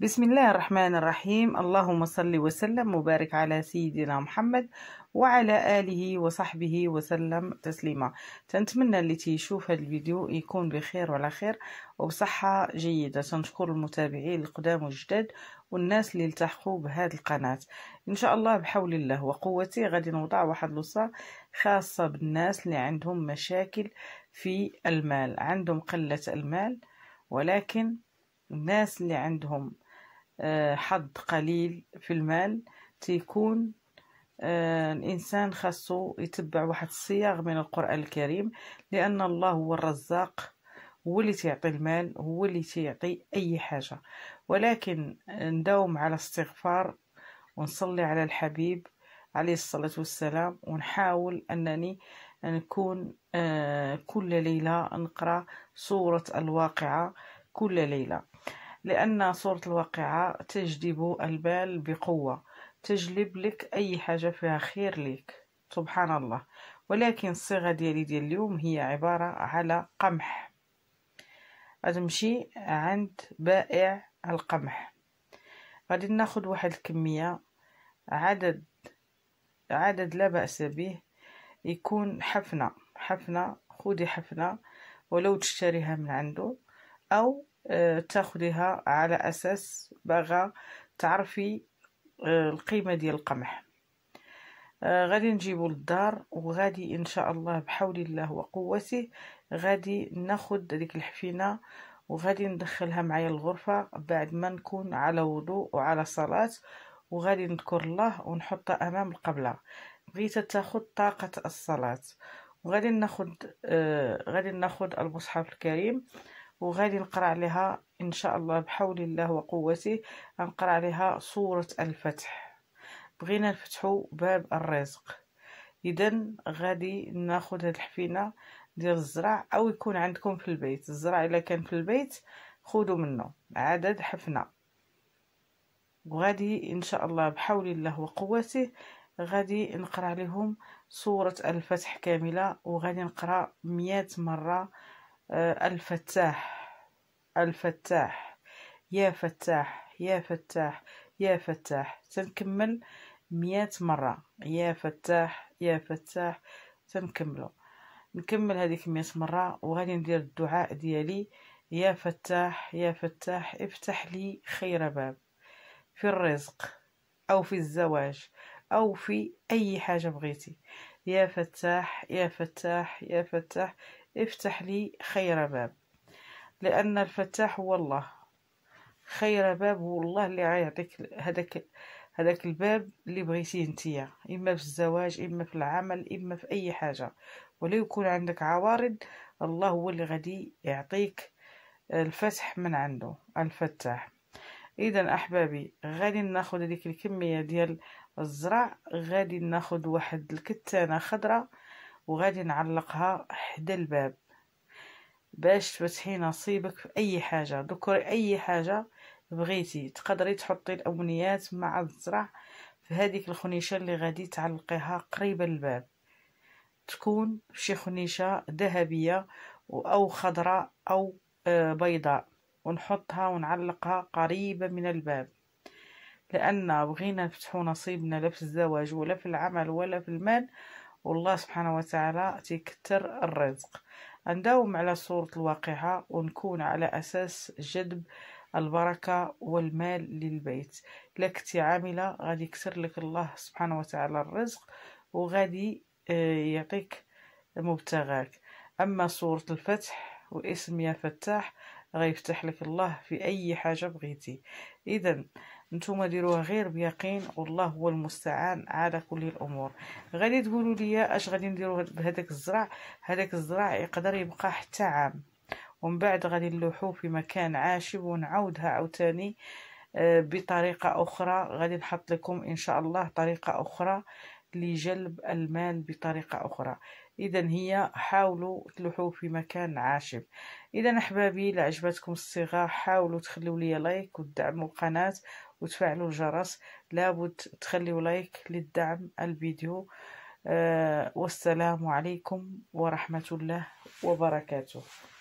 بسم الله الرحمن الرحيم اللهم صل وسلم وبارك على سيدنا محمد وعلى آله وصحبه وسلم تسليما تنتمنى اللي تيشوف هذا الفيديو يكون بخير وعلى خير وبصحة جيدة تنشكر المتابعين القدام والجداد والناس اللي التحقوا بهذه القناة إن شاء الله بحول الله وقوتي غادي نوضع واحد لصة خاصة بالناس اللي عندهم مشاكل في المال عندهم قلة المال ولكن الناس اللي عندهم آه، حظ قليل في المال تيكون آه، الإنسان خاصو يتبع واحد الصياغ من القرآن الكريم لأن الله هو الرزاق هو اللي تيعطي المال هو اللي تيعطي أي حاجة ولكن نداوم على استغفار ونصلي على الحبيب عليه الصلاة والسلام ونحاول أنني نكون آه، كل ليلة نقرأ سورة الواقعة كل ليلة لأن صورة الواقعة تجذب البال بقوة تجلب لك أي حاجة فيها خير لك سبحان الله ولكن الصيغة ديالي ديال اليوم هي عبارة على قمح غتمشي عند بائع القمح غادي ناخد واحد الكمية عدد عدد لا بأس به يكون حفنة حفنة خودي حفنة ولو تشتريها من عنده أو آه، تاخديها على اساس باغا تعرفي آه، القيمه ديال القمح آه، غادي نجيبو للدار وغادي ان شاء الله بحول الله وقوته غادي ناخد هذيك الحفينه وغادي ندخلها معايا الغرفه بعد ما نكون على وضوء وعلى صلاه وغادي نذكر الله ونحطها امام القبله بغيت تاخد طاقه الصلاه وغادي ناخد آه غادي ناخد المصحف الكريم آه وغادي نقرا عليها ان شاء الله بحول الله وقوته غنقرا عليها سوره الفتح بغينا نفتحو باب الرزق اذا غادي ناخذ هاد الحفينه ديال الزرع او يكون عندكم في البيت الزرع الا كان في البيت خذوا منه عدد حفنه وغادي ان شاء الله بحول الله وقوته غادي نقرا لهم سوره الفتح كامله وغادي نقرا مئة مره آه، الفتاح الفتاح يا فتاح يا فتاح يا فتاح تنكمل مية مرة يا فتاح يا فتاح تنكملو نكمل هذيك مية مرة وغادي ندير الدعاء ديالي يا فتاح يا فتاح افتح لي خير باب في الرزق أو في الزواج أو في أي حاجة بغيتي يا فتاح يا فتاح يا فتاح افتح لي خير باب لأن الفتاح هو الله خير باب هو الله اللي غيعطيك هذاك هذاك الباب اللي بغيتيه نتيا اما في الزواج اما في العمل اما في اي حاجه ولا يكون عندك عوارض الله هو اللي غادي يعطيك الفتح من عنده الفتاح اذا احبابي غادي ناخذ هذيك الكميه ديال الزرع غادي ناخذ واحد الكتانه خضره وغادي نعلقها حدا الباب باش تفتحي نصيبك في اي حاجه ذكري اي حاجه بغيتي تقدري تحطي الامنيات مع الزرع في هذيك الخنيشه اللي غادي تعلقيها قريبه الباب تكون شي خنيشه ذهبيه او خضراء او آه، بيضاء ونحطها ونعلقها قريبه من الباب لان بغينا نفتحوا نصيبنا لا في الزواج ولا في العمل ولا في المال والله سبحانه وتعالى تيكتر الرزق نداوم على صورة الواقعة ونكون على أساس جذب البركة والمال للبيت لكنتي عاملة غادي يكسر لك الله سبحانه وتعالى الرزق وغادي آه، يعطيك مبتغاك أما صورة الفتح واسم يا فتاح غيفتح لك الله في أي حاجة بغيتي إذا نتوما ديروها غير بيقين والله هو المستعان على كل الامور غادي تقولوا لي اش غادي نديروا بهذاك الزرع هذاك الزرع يقدر يبقى حتى عام ومن بعد غادي نلوحوه في مكان عاشب ونعاودها عاوتاني آه، بطريقه اخرى غادي نحط لكم ان شاء الله طريقه اخرى لجلب المال بطريقه اخرى اذا هي حاولوا تلوحوا في مكان عاشب اذا احبابي الى عجبتكم الصيغه حاولوا تخليوا لي لايك وتدعموا القناه وتفعلوا الجرس لابد تخليوا لايك للدعم الفيديو أه والسلام عليكم ورحمه الله وبركاته